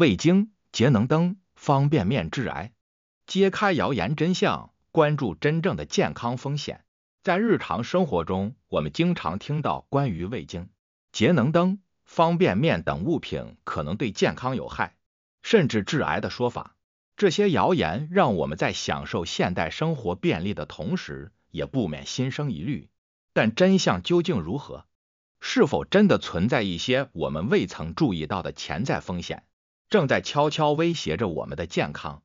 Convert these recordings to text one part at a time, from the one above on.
味精、节能灯、方便面致癌，揭开谣言真相，关注真正的健康风险。在日常生活中，我们经常听到关于味精、节能灯、方便面等物品可能对健康有害，甚至致癌的说法。这些谣言让我们在享受现代生活便利的同时，也不免心生疑虑。但真相究竟如何？是否真的存在一些我们未曾注意到的潜在风险？正在悄悄威胁着我们的健康。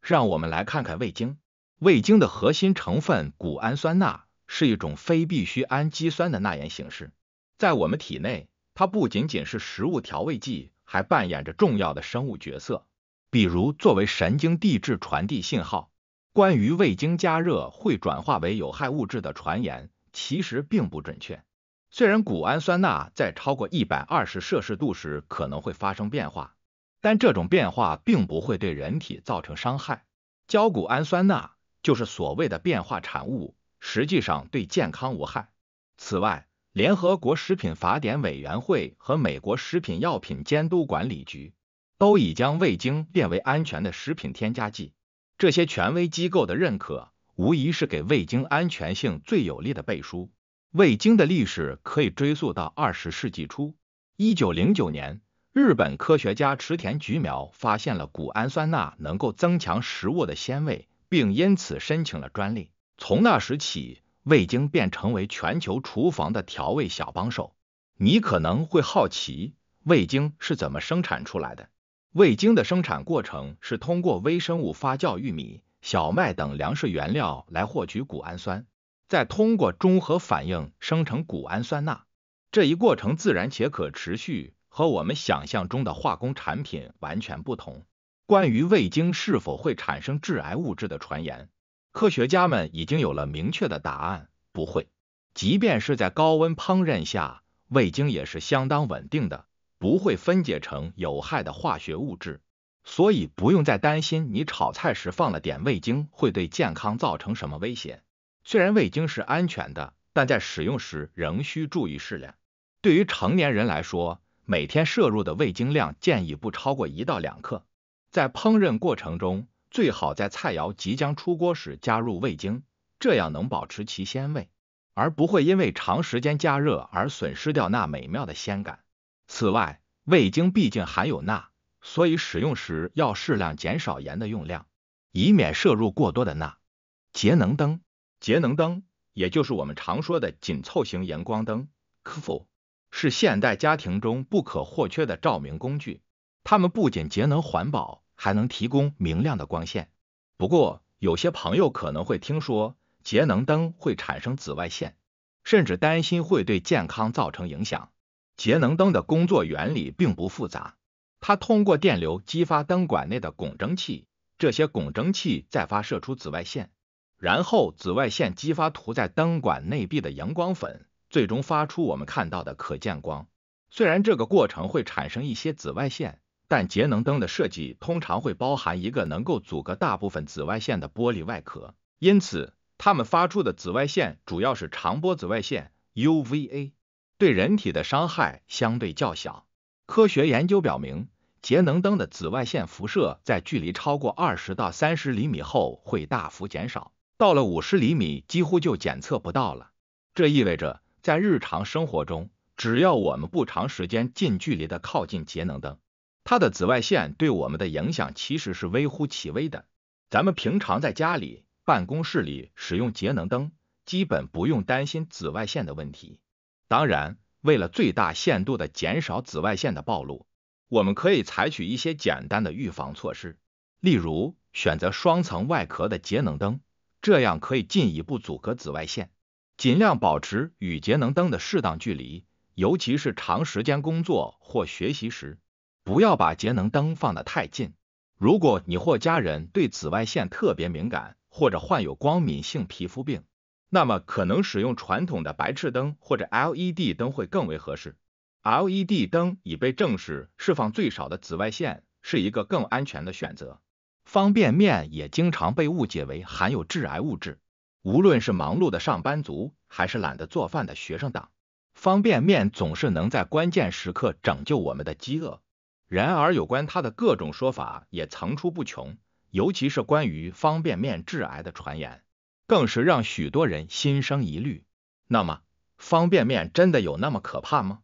让我们来看看味精。味精的核心成分谷氨酸钠是一种非必需氨基酸的钠盐形式，在我们体内，它不仅仅是食物调味剂，还扮演着重要的生物角色，比如作为神经递质传递信号。关于味精加热会转化为有害物质的传言其实并不准确。虽然谷氨酸钠在超过一百二十摄氏度时可能会发生变化。但这种变化并不会对人体造成伤害，焦谷氨酸钠就是所谓的变化产物，实际上对健康无害。此外，联合国食品法典委员会和美国食品药品监督管理局都已将味精列为安全的食品添加剂。这些权威机构的认可，无疑是给味精安全性最有力的背书。味精的历史可以追溯到二十世纪初，一九零九年。日本科学家池田菊苗发现了谷氨酸钠能够增强食物的鲜味，并因此申请了专利。从那时起，味精便成为全球厨房的调味小帮手。你可能会好奇，味精是怎么生产出来的？味精的生产过程是通过微生物发酵玉米、小麦等粮食原料来获取谷氨酸，再通过中和反应生成谷氨酸钠。这一过程自然且可持续。和我们想象中的化工产品完全不同。关于味精是否会产生致癌物质的传言，科学家们已经有了明确的答案：不会。即便是在高温烹饪下，味精也是相当稳定的，不会分解成有害的化学物质。所以不用再担心你炒菜时放了点味精会对健康造成什么危险。虽然味精是安全的，但在使用时仍需注意适量。对于成年人来说，每天摄入的味精量建议不超过一到两克，在烹饪过程中最好在菜肴即将出锅时加入味精，这样能保持其鲜味，而不会因为长时间加热而损失掉那美妙的鲜感。此外，味精毕竟含有钠，所以使用时要适量减少盐的用量，以免摄入过多的钠。节能灯，节能灯也就是我们常说的紧凑型荧光灯，可否？是现代家庭中不可或缺的照明工具。它们不仅节能环保，还能提供明亮的光线。不过，有些朋友可能会听说节能灯会产生紫外线，甚至担心会对健康造成影响。节能灯的工作原理并不复杂，它通过电流激发灯管内的汞蒸气，这些汞蒸气再发射出紫外线，然后紫外线激发涂在灯管内壁的荧光粉。最终发出我们看到的可见光。虽然这个过程会产生一些紫外线，但节能灯的设计通常会包含一个能够阻隔大部分紫外线的玻璃外壳，因此它们发出的紫外线主要是长波紫外线 （UVA），对人体的伤害相对较小。科学研究表明，节能灯的紫外线辐射在距离超过二十到三十厘米后会大幅减少，到了五十厘米几乎就检测不到了。这意味着。在日常生活中，只要我们不长时间近距离的靠近节能灯，它的紫外线对我们的影响其实是微乎其微的。咱们平常在家里、办公室里使用节能灯，基本不用担心紫外线的问题。当然，为了最大限度的减少紫外线的暴露，我们可以采取一些简单的预防措施，例如选择双层外壳的节能灯，这样可以进一步阻隔紫外线。尽量保持与节能灯的适当距离，尤其是长时间工作或学习时，不要把节能灯放得太近。如果你或家人对紫外线特别敏感，或者患有光敏性皮肤病，那么可能使用传统的白炽灯或者 LED 灯会更为合适。LED 灯已被证实释放最少的紫外线，是一个更安全的选择。方便面也经常被误解为含有致癌物质。无论是忙碌的上班族，还是懒得做饭的学生党，方便面总是能在关键时刻拯救我们的饥饿。然而，有关它的各种说法也层出不穷，尤其是关于方便面致癌的传言，更是让许多人心生疑虑。那么，方便面真的有那么可怕吗？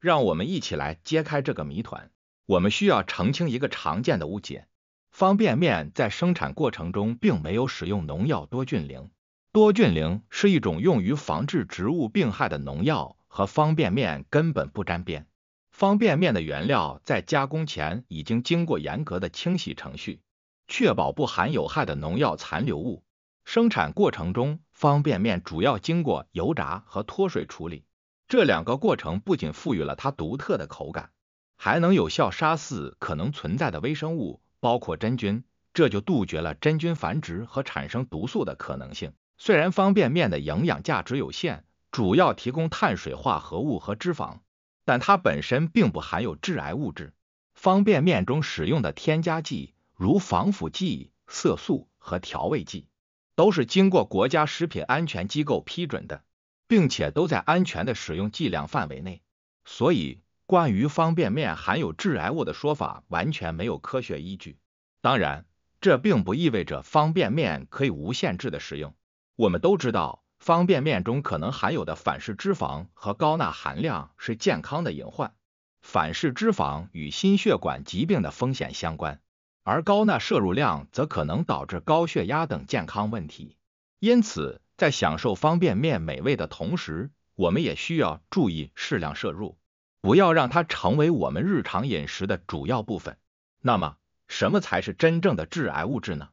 让我们一起来揭开这个谜团。我们需要澄清一个常见的误解：方便面在生产过程中并没有使用农药多菌灵。多菌灵是一种用于防治植物病害的农药，和方便面根本不沾边。方便面的原料在加工前已经经过严格的清洗程序，确保不含有害的农药残留物。生产过程中，方便面主要经过油炸和脱水处理，这两个过程不仅赋予了它独特的口感，还能有效杀死可能存在的微生物，包括真菌，这就杜绝了真菌繁殖和产生毒素的可能性。虽然方便面的营养价值有限，主要提供碳水化合物和脂肪，但它本身并不含有致癌物质。方便面中使用的添加剂，如防腐剂、色素和调味剂，都是经过国家食品安全机构批准的，并且都在安全的使用剂量范围内。所以，关于方便面含有致癌物的说法完全没有科学依据。当然，这并不意味着方便面可以无限制的食用。我们都知道，方便面中可能含有的反式脂肪和高钠含量是健康的隐患。反式脂肪与心血管疾病的风险相关，而高钠摄入量则可能导致高血压等健康问题。因此，在享受方便面美味的同时，我们也需要注意适量摄入，不要让它成为我们日常饮食的主要部分。那么，什么才是真正的致癌物质呢？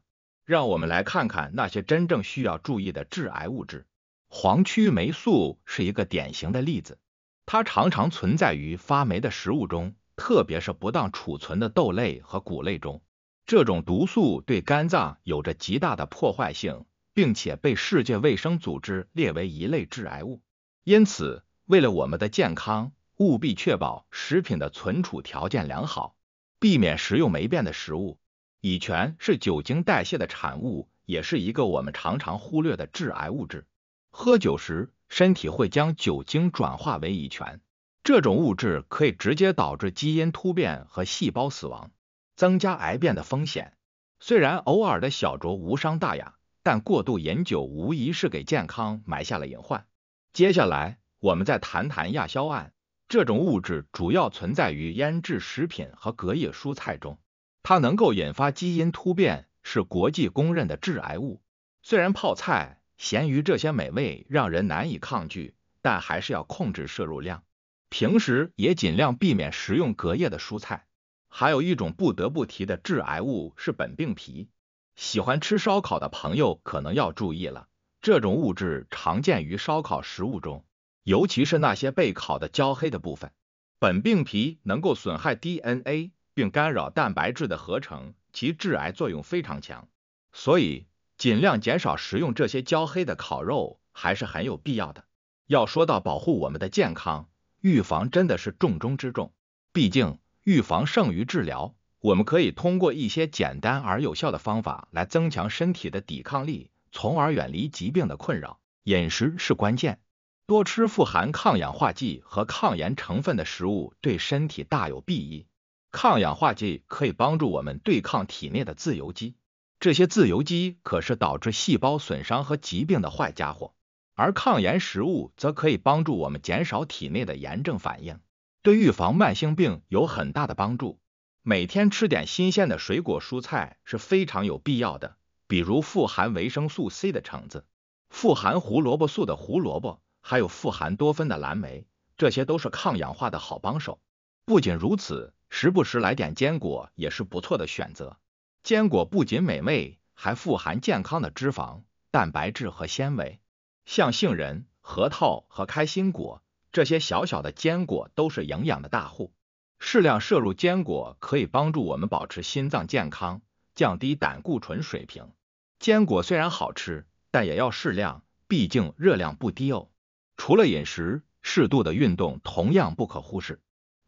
让我们来看看那些真正需要注意的致癌物质。黄曲霉素是一个典型的例子，它常常存在于发霉的食物中，特别是不当储存的豆类和谷类中。这种毒素对肝脏有着极大的破坏性，并且被世界卫生组织列为一类致癌物。因此，为了我们的健康，务必确保食品的存储条件良好，避免食用霉变的食物。乙醛是酒精代谢的产物，也是一个我们常常忽略的致癌物质。喝酒时，身体会将酒精转化为乙醛，这种物质可以直接导致基因突变和细胞死亡，增加癌变的风险。虽然偶尔的小酌无伤大雅，但过度饮酒无疑是给健康埋下了隐患。接下来，我们再谈谈亚硝胺，这种物质主要存在于腌制食品和隔夜蔬菜中。它能够引发基因突变，是国际公认的致癌物。虽然泡菜、咸鱼这些美味让人难以抗拒，但还是要控制摄入量。平时也尽量避免食用隔夜的蔬菜。还有一种不得不提的致癌物是苯并芘。喜欢吃烧烤的朋友可能要注意了，这种物质常见于烧烤食物中，尤其是那些被烤的焦黑的部分。苯并芘能够损害 DNA。并干扰蛋白质的合成，其致癌作用非常强，所以尽量减少食用这些焦黑的烤肉还是很有必要的。要说到保护我们的健康，预防真的是重中之重，毕竟预防胜于治疗。我们可以通过一些简单而有效的方法来增强身体的抵抗力，从而远离疾病的困扰。饮食是关键，多吃富含抗氧化剂和抗炎成分的食物对身体大有裨益。抗氧化剂可以帮助我们对抗体内的自由基，这些自由基可是导致细胞损伤和疾病的坏家伙。而抗炎食物则可以帮助我们减少体内的炎症反应，对预防慢性病有很大的帮助。每天吃点新鲜的水果蔬菜是非常有必要的，比如富含维生素 C 的橙子、富含胡萝卜素的胡萝卜，还有富含多酚的蓝莓，这些都是抗氧化的好帮手。不仅如此。时不时来点坚果也是不错的选择。坚果不仅美味，还富含健康的脂肪、蛋白质和纤维。像杏仁、核桃和开心果，这些小小的坚果都是营养的大户。适量摄入坚果可以帮助我们保持心脏健康，降低胆固醇水平。坚果虽然好吃，但也要适量，毕竟热量不低哦。除了饮食，适度的运动同样不可忽视。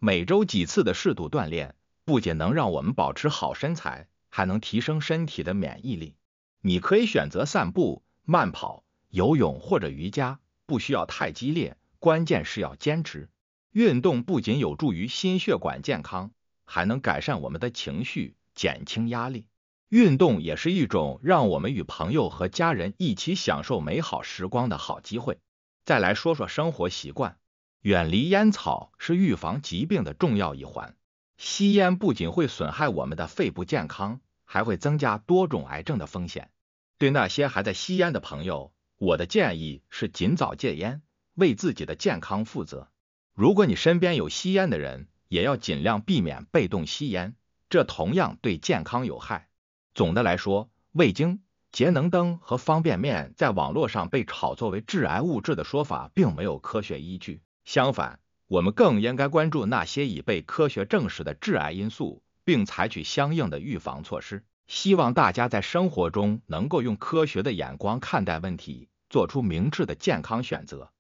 每周几次的适度锻炼，不仅能让我们保持好身材，还能提升身体的免疫力。你可以选择散步、慢跑、游泳或者瑜伽，不需要太激烈，关键是要坚持。运动不仅有助于心血管健康，还能改善我们的情绪，减轻压力。运动也是一种让我们与朋友和家人一起享受美好时光的好机会。再来说说生活习惯。远离烟草是预防疾病的重要一环。吸烟不仅会损害我们的肺部健康，还会增加多种癌症的风险。对那些还在吸烟的朋友，我的建议是尽早戒烟，为自己的健康负责。如果你身边有吸烟的人，也要尽量避免被动吸烟，这同样对健康有害。总的来说，味精、节能灯和方便面在网络上被炒作为致癌物质的说法，并没有科学依据。相反，我们更应该关注那些已被科学证实的致癌因素，并采取相应的预防措施。希望大家在生活中能够用科学的眼光看待问题，做出明智的健康选择。